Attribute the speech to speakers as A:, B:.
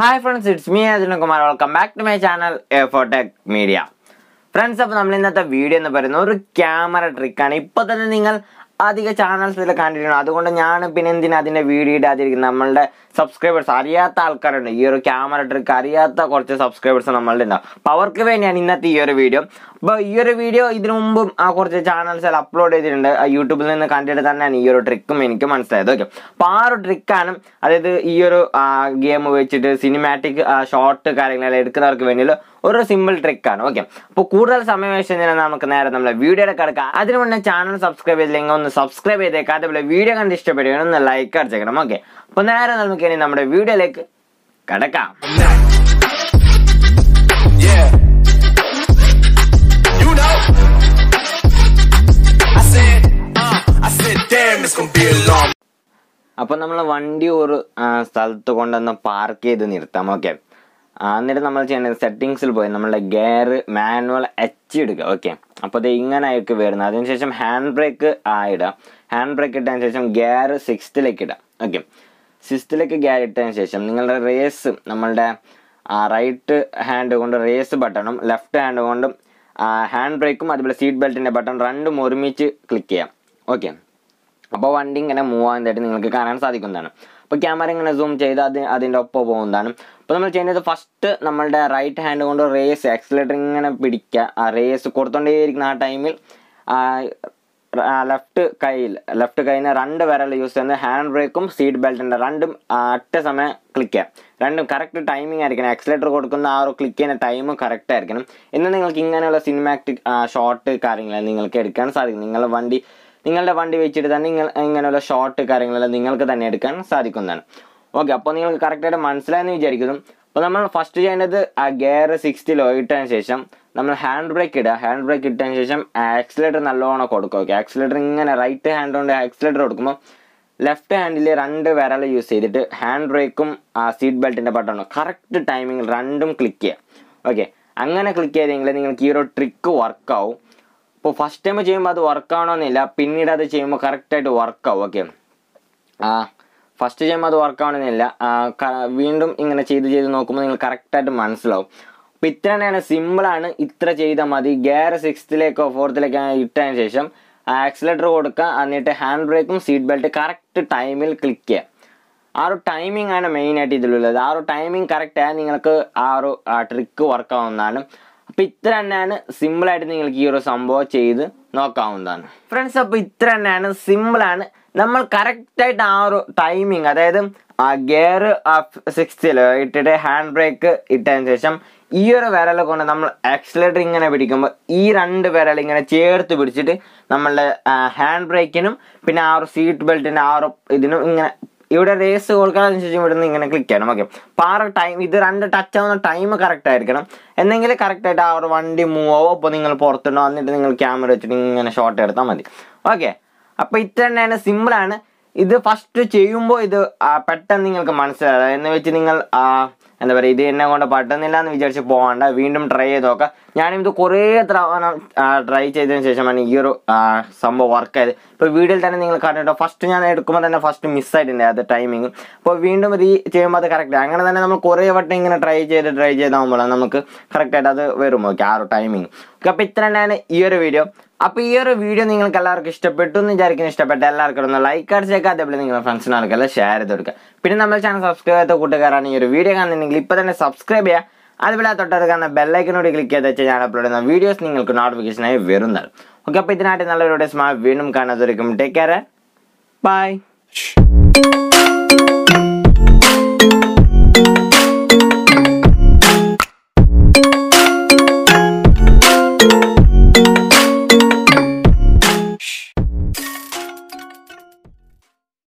A: hi friends it's me Arjuna Kumar welcome back to my channel എഫോടെക് media friends അപ്പോൾ നമ്മൾ ഇന്നത്തെ വീഡിയോ എന്ന് പറയുന്നത് ഒരു ക്യാമറ ട്രിക്കാണ് ഇപ്പോൾ തന്നെ നിങ്ങൾ അധിക ചാനൽസിൽ കണ്ടിട്ടുണ്ട് അതുകൊണ്ട് ഞാൻ പിന്നെ എന്തിനാ അതിൻ്റെ വീഡിയോ ഇടാതിരിക്കുന്നത് നമ്മളുടെ സബ്സ്ക്രൈബേഴ്സ് അറിയാത്ത ആൾക്കാരുണ്ട് ഈ ഒരു ക്യാമറ ട്രിക്ക് അറിയാത്ത കുറച്ച് സബ്സ്ക്രൈബേഴ്സ് നമ്മളുടെ ഉണ്ടാവും അപ്പോൾ അവർക്ക് വേണ്ടിയാണ് ഇന്നത്തെ ഈ ഒരു വീഡിയോ അപ്പോൾ ഈ ഒരു വീഡിയോ ഇതിനു മുമ്പും ആ കുറച്ച് ചാനൽസിൽ അപ്ലോഡ് ചെയ്തിട്ടുണ്ട് യൂട്യൂബിൽ നിന്ന് കണ്ടിട്ട് തന്നെയാണ് ഈ ഒരു ട്രിക്കും എനിക്ക് മനസ്സിലായത് ഓക്കെ അപ്പോൾ ആ ഒരു ട്രിക്കാണ് അതായത് ഈ ഒരു ഗെയിം വെച്ചിട്ട് സിനിമാറ്റിക് ഷോർട്ട് കാര്യങ്ങളെല്ലാം എടുക്കുന്നവർക്ക് വേണ്ടിയുള്ള ഒരു സിമ്പിൾ ട്രിക്കാണ് ഓക്കെ അപ്പോൾ കൂടുതൽ സമയം വേസ്റ്റ് നമുക്ക് നേരെ നമ്മളെ വീഡിയോയുടെ കിടക്കാം അതിന് മുന്നേ ചാനൽ സബ്സ്ക്രൈബ് ചെയ്തില്ലെങ്കിൽ ഒന്ന് സബ്സ്ക്രൈബ് ചെയ്തേക്കാം അതേപോലെ വീഡിയോ കണ്ട് ഇഷ്ടപ്പെടുകയാണ് ഒന്ന് ലൈക്ക് അടിച്ചേക്കണം ഓക്കെ അപ്പോൾ നേരെ നമുക്ക് ഇനി നമ്മുടെ വീഡിയോയിലേക്ക് കിടക്കാം അപ്പം നമ്മൾ വണ്ടി ഒരു സ്ഥലത്ത് കൊണ്ടുവന്ന് പാർക്ക് ചെയ്ത് നിർത്താം ഓക്കെ എന്നിട്ട് നമ്മൾ ചെയ്യേണ്ടത് സെറ്റിങ്സിൽ പോയി നമ്മുടെ ഗെയർ മാനുവൽ എച്ച് എടുക്കുക ഓക്കെ അപ്പോൾ അത് ഇങ്ങനെ ആയിരിക്കും വരുന്നത് അതിനുശേഷം ഹാൻഡ് ബ്രേക്ക് ആ ഹാൻഡ് ബ്രേക്ക് ഇട്ടതിന് ശേഷം ഗെയർ സിക്സ്ത്തിലേക്ക് ഇടാം ഓക്കെ സിക്സ്ത്തിലേക്ക് ഗെയർ ഇട്ടതിന് ശേഷം നിങ്ങളുടെ റേസ് നമ്മളുടെ റൈറ്റ് ഹാൻഡ് കൊണ്ട് റേസ് ബട്ടണും ലെഫ്റ്റ് ഹാൻഡ് കൊണ്ടും ഹാൻഡ് ബ്രേക്കും അതുപോലെ സീറ്റ് ബെൽറ്റിൻ്റെ ബട്ടൺ രണ്ടും ഒരുമിച്ച് ക്ലിക്ക് ചെയ്യാം ഓക്കെ അപ്പോൾ വണ്ടി ഇങ്ങനെ മൂവ് ആകുന്നതായിട്ട് നിങ്ങൾക്ക് കാണാൻ സാധിക്കുന്നതാണ് അപ്പോൾ ക്യാമറ ഇങ്ങനെ സൂം ചെയ്ത് അത് അതിൻ്റെ ഒപ്പം പോകുന്നതാണ് അപ്പോൾ നമ്മൾ ചെയ്യുന്നത് ഫസ്റ്റ് നമ്മളുടെ റൈറ്റ് ഹാൻഡ് കൊണ്ട് റേസ് ആക്സിലേറ്റർ ഇങ്ങനെ പിടിക്കുക ആ റേസ് കൊടുത്തോണ്ടേയിരിക്കുന്ന ആ ടൈമിൽ ലെഫ്റ്റ് കൈയിൽ ലെഫ്റ്റ് കൈയിന് രണ്ട് വിരൽ യൂസ് ചെയ്യുന്നത് ഹാൻഡ് ബ്രേക്കും സീറ്റ് ബെൽറ്റിൻ്റെ രണ്ടും ഒറ്റ സമയം ക്ലിക്ക് ചെയ്യാം രണ്ടും കറക്റ്റ് ടൈമിംഗ് ആയിരിക്കണം ആക്സിലേറ്റർ കൊടുക്കുന്ന ആ ഒരു ക്ലിക്ക് ചെയ്യുന്ന ടൈം കറക്റ്റ് ആയിരിക്കണം എന്നാൽ നിങ്ങൾക്ക് ഇങ്ങനെയുള്ള സിനിമാറ്റിക് ഷോട്ട് കാര്യങ്ങൾ നിങ്ങൾക്ക് എടുക്കാൻ സാധിക്കും നിങ്ങളുടെ വണ്ടി നിങ്ങളുടെ വണ്ടി വെച്ചിട്ട് തന്നെ നിങ്ങൾ ഇങ്ങനെയുള്ള ഷോർട്ട് കാര്യങ്ങളെല്ലാം നിങ്ങൾക്ക് തന്നെ എടുക്കാൻ സാധിക്കുന്നതാണ് ഓക്കെ അപ്പോൾ നിങ്ങൾക്ക് കറക്റ്റായിട്ട് മനസ്സിലായെന്ന് വിചാരിക്കുന്നു അപ്പോൾ നമ്മൾ ഫസ്റ്റ് ചെയ്യേണ്ടത് ആ ഗിയർ സിക്സ്റ്റിലോ ഇട്ടതിന് ശേഷം നമ്മൾ ഹാൻഡ് ബ്രേക്ക് ഇടുക ഹാൻഡ് ബ്രേക്ക് ഇട്ടതിന് ശേഷം ആക്സിലേറ്റർ നല്ലോണം കൊടുക്കുക ഓക്കെ ആക്സിലേറ്റർ ഇങ്ങനെ റൈറ്റ് ഹാൻഡ് കൊണ്ട് ആക്സിലേറ്റർ കൊടുക്കുമ്പോൾ ലെഫ്റ്റ് ഹാൻഡിൽ രണ്ട് വിരൽ യൂസ് ചെയ്തിട്ട് ഹാൻഡ് ബ്രേക്കും ആ സീറ്റ് ബെൽറ്റിൻ്റെ ബട്ടണും കറക്റ്റ് ടൈമിങ്ങിൽ രണ്ടും ക്ലിക്ക് ചെയ്യുക ഓക്കെ അങ്ങനെ ക്ലിക്ക് ചെയ്തെങ്കിൽ നിങ്ങൾക്ക് ഈ ഒരു ട്രിക്ക് വർക്കാവും അപ്പോൾ ഫസ്റ്റ് ടൈം ചെയ്യുമ്പോൾ അത് വർക്കാവണമെന്നില്ല പിന്നീട് അത് ചെയ്യുമ്പോൾ കറക്റ്റായിട്ട് വർക്കാവും ഓക്കെ ഫസ്റ്റ് ചെയ്യുമ്പോൾ അത് വർക്കാവണമെന്നില്ല വീണ്ടും ഇങ്ങനെ ചെയ്ത് ചെയ്ത് നോക്കുമ്പോൾ നിങ്ങൾ കറക്റ്റായിട്ട് മനസ്സിലാവും അപ്പോൾ ഇത്ര തന്നെയാണ് സിമ്പിളാണ് ഇത്ര ചെയ്താൽ മതി ഗിയർ സിക്സ്ത്തിലേക്കോ ഫോർത്തിലേക്കോ ഇട്ടതിന് ശേഷം ആക്സിലേറ്റർ കൊടുക്കുക എന്നിട്ട് ഹാൻഡ് ബ്രേക്കും സീറ്റ് ബെൽറ്റ് കറക്റ്റ് ടൈമിൽ ക്ലിക്ക് ചെയ്യുക ആ ഒരു ടൈമിംഗ് ആണ് മെയിനായിട്ട് ഇതിലുള്ളത് ആ ഒരു ടൈമിംഗ് കറക്റ്റ് ആയാൽ നിങ്ങൾക്ക് ആ ഒരു ട്രിക്ക് വർക്കാവുന്നതാണ് അപ്പോൾ ഇത്ര തന്നെയാണ് സിമ്പിളായിട്ട് നിങ്ങൾക്ക് ഈ ഒരു സംഭവം ചെയ്ത് നോക്കാവുന്നതാണ് ഫ്രണ്ട്സ് അപ്പോൾ ഇത്ര തന്നെയാണ് സിമ്പിളാണ് നമ്മൾ കറക്റ്റായിട്ട് ആ ഒരു ടൈമിങ് അതായത് ആ ഗിയർ സിക്സ്തിൽ ഇട്ടിട്ട് ഹാൻഡ് ബ്രേക്ക് ഇട്ടതിന് ശേഷം ഈ ഒരു വിരൽ കൊണ്ട് നമ്മൾ ആക്സിലേറ്റർ ഇങ്ങനെ പിടിക്കുമ്പോൾ ഈ രണ്ട് വിരൽ ഇങ്ങനെ ചേർത്ത് പിടിച്ചിട്ട് നമ്മളുടെ ഹാൻഡ് ബ്രേക്കിനും പിന്നെ ആ ഒരു സീറ്റ് ബെൽറ്റിനും ആ ഒരു ഇതിനും ഇങ്ങനെ ഇവിടെ റേസ് ശേഷം ഇവിടെ നിന്ന് ഇങ്ങനെ ക്ലിക്ക് ചെയ്യണം ഓക്കെ പാറ ടൈം ഇത് രണ്ട് ടച്ച് ആവുന്ന ടൈം കറക്റ്റ് ആയിരിക്കണം എന്നെങ്കിൽ ആയിട്ട് അവർ വണ്ടി മൂവ് ആവും അപ്പോൾ നിങ്ങൾ പുറത്തുണ്ടോ എന്നിട്ട് നിങ്ങൾ ക്യാമറ വെച്ചിട്ട് ഇങ്ങനെ ഷോട്ട് എടുത്താൽ മതി ഓക്കെ അപ്പോൾ ഇത്ര തന്നെയാണ് സിമ്പിളാണ് ഇത് ഫസ്റ്റ് ചെയ്യുമ്പോൾ ഇത് പെട്ടെന്ന് നിങ്ങൾക്ക് മനസ്സിലാകും എന്ന് വെച്ച് നിങ്ങൾ എന്താ പറയുക ഇത് എന്നെ കൊണ്ട് പെട്ടെന്നില്ല എന്ന് വിചാരിച്ച് പോകണ്ട വീണ്ടും ട്രൈ ചെയ്ത് നോക്കാം ഞാനിത് കുറേ തവണ ട്രൈ ചെയ്തതിന് ശേഷമാണ് ഈ ഒരു സംഭവം വർക്ക് ആയത് ഇപ്പോൾ വീഡിയോയിൽ തന്നെ നിങ്ങൾ കണ്ടിട്ടോ ഫസ്റ്റ് ഞാൻ എടുക്കുമ്പോൾ തന്നെ ഫസ്റ്റ് മിസ്സായിട്ടുണ്ട് അത് ടൈമിങ് അപ്പോൾ വീണ്ടും റീ ചെയ്യുമ്പോൾ അത് കറക്റ്റ് അങ്ങനെ തന്നെ നമ്മൾ കുറേ വട്ടം ഇങ്ങനെ ട്രൈ ചെയ്ത് ട്രൈ ചെയ്താകുമ്പോഴാണ് നമുക്ക് കറക്റ്റായിട്ട് അത് വരുമ്പോൾ ഓക്കെ ആ ഒരു ടൈമിങ് ഓക്കെ അപ്പോൾ ഇത്ര തന്നെയാണ് ഈ ഒരു വീഡിയോ അപ്പോൾ ഈ ഒരു വീഡിയോ നിങ്ങൾക്ക് എല്ലാവർക്കും ഇഷ്ടപ്പെട്ടു എന്ന് വിചാരിക്കുന്ന ഇഷ്ടപ്പെട്ട എല്ലാവർക്കും ഒന്ന് ലൈക്ക് അടിച്ചേക്കുക അതേപോലെ നിങ്ങളുടെ ഫ്രണ്ട്സിന് ഷെയർ ചെയ്ത് കൊടുക്കുക പിന്നെ നമ്മുടെ ചാനൽ സബ്സ്ക്രൈബ് ചെയ്ത കൂട്ടുകാരാണ് ഈ ഒരു വീഡിയോ കാണുന്നുണ്ടെങ്കിൽ ഇപ്പൊ തന്നെ സബ്സ്ക്രൈബ് ചെയ്യുക അതുപോലെ തൊട്ടടുത്ത് കാണുന്ന ബെല്ലൈക്കിനോട് ക്ലിക്ക് ചെയ്ത് വെച്ചാൽ ഞാൻ അപ്ലോഡ് ചെയ്യുന്ന വീഡിയോസ് നിങ്ങൾക്ക് നോട്ടിഫിക്കേഷനായി വരുന്നത് ഓക്കെ അപ്പോൾ ഇതിനായിട്ട് നല്ലൊരു ഡേസ് മാ വീണ്ടും കാണാതൊരിക്കും ടേക്ക് കെയർ ബൈ